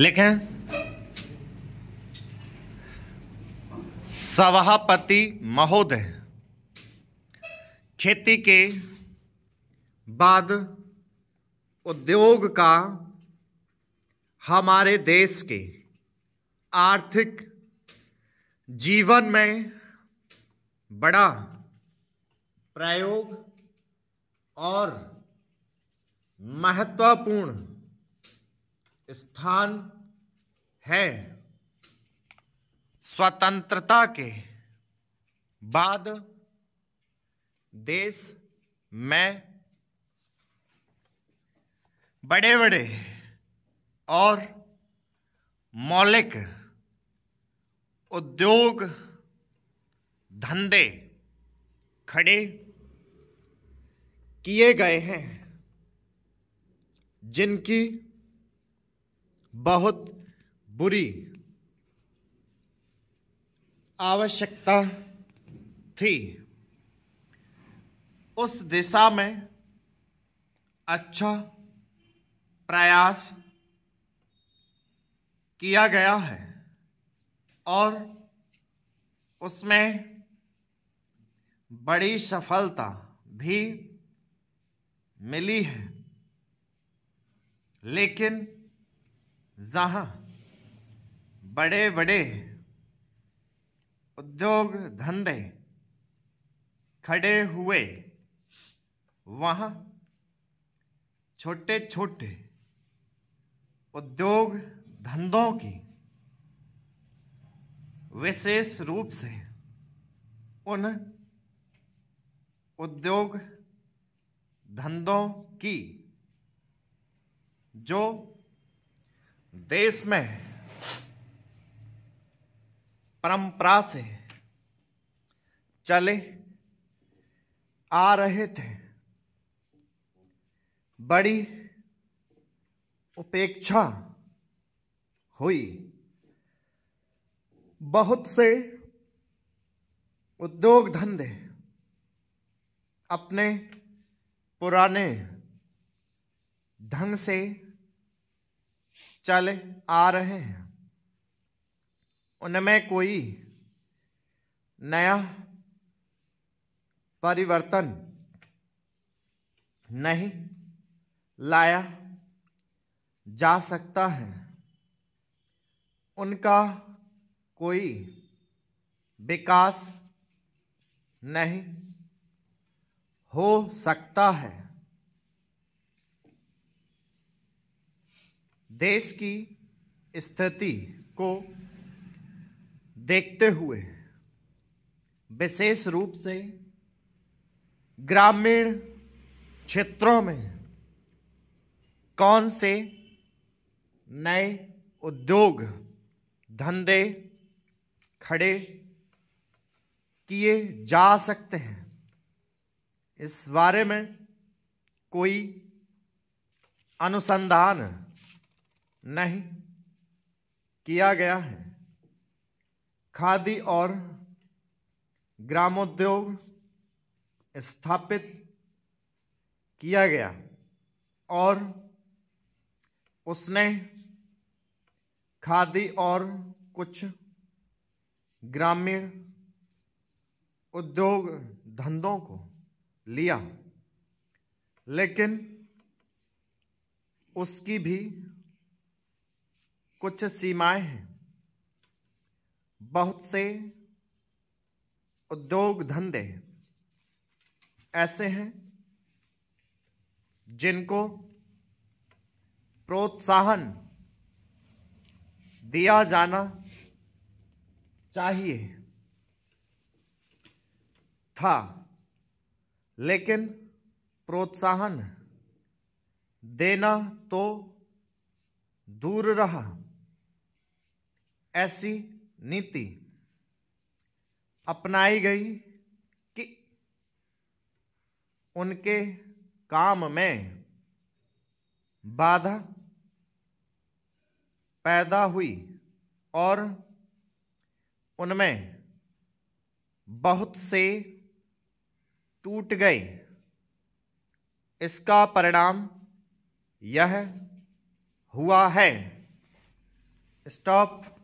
लिखें सभापति महोदय खेती के बाद उद्योग का हमारे देश के आर्थिक जीवन में बड़ा प्रयोग और महत्वपूर्ण स्थान है स्वतंत्रता के बाद देश में बड़े बड़े और मौलिक उद्योग धंधे खड़े किए गए हैं जिनकी बहुत बुरी आवश्यकता थी उस दिशा में अच्छा प्रयास किया गया है और उसमें बड़ी सफलता भी मिली है लेकिन जहा बड़े बड़े उद्योग धंधे खड़े हुए वहां छोटे छोटे उद्योग धंधों की विशेष रूप से उन उद्योग धंधों की जो देश में परंपरा से चले आ रहे थे बड़ी उपेक्षा हुई बहुत से उद्योग धंधे अपने पुराने ढंग से चल आ रहे हैं उनमें कोई नया परिवर्तन नहीं लाया जा सकता है उनका कोई विकास नहीं हो सकता है देश की स्थिति को देखते हुए विशेष रूप से ग्रामीण क्षेत्रों में कौन से नए उद्योग धंधे खड़े किए जा सकते हैं इस बारे में कोई अनुसंधान नहीं किया गया है खादी और ग्रामोद्योग स्थापित किया गया और उसने खादी और कुछ ग्रामीण उद्योग धंधों को लिया लेकिन उसकी भी कुछ सीमाएं हैं बहुत से उद्योग धंधे ऐसे हैं जिनको प्रोत्साहन दिया जाना चाहिए था लेकिन प्रोत्साहन देना तो दूर रहा ऐसी नीति अपनाई गई कि उनके काम में बाधा पैदा हुई और उनमें बहुत से टूट गए इसका परिणाम यह हुआ है स्टॉप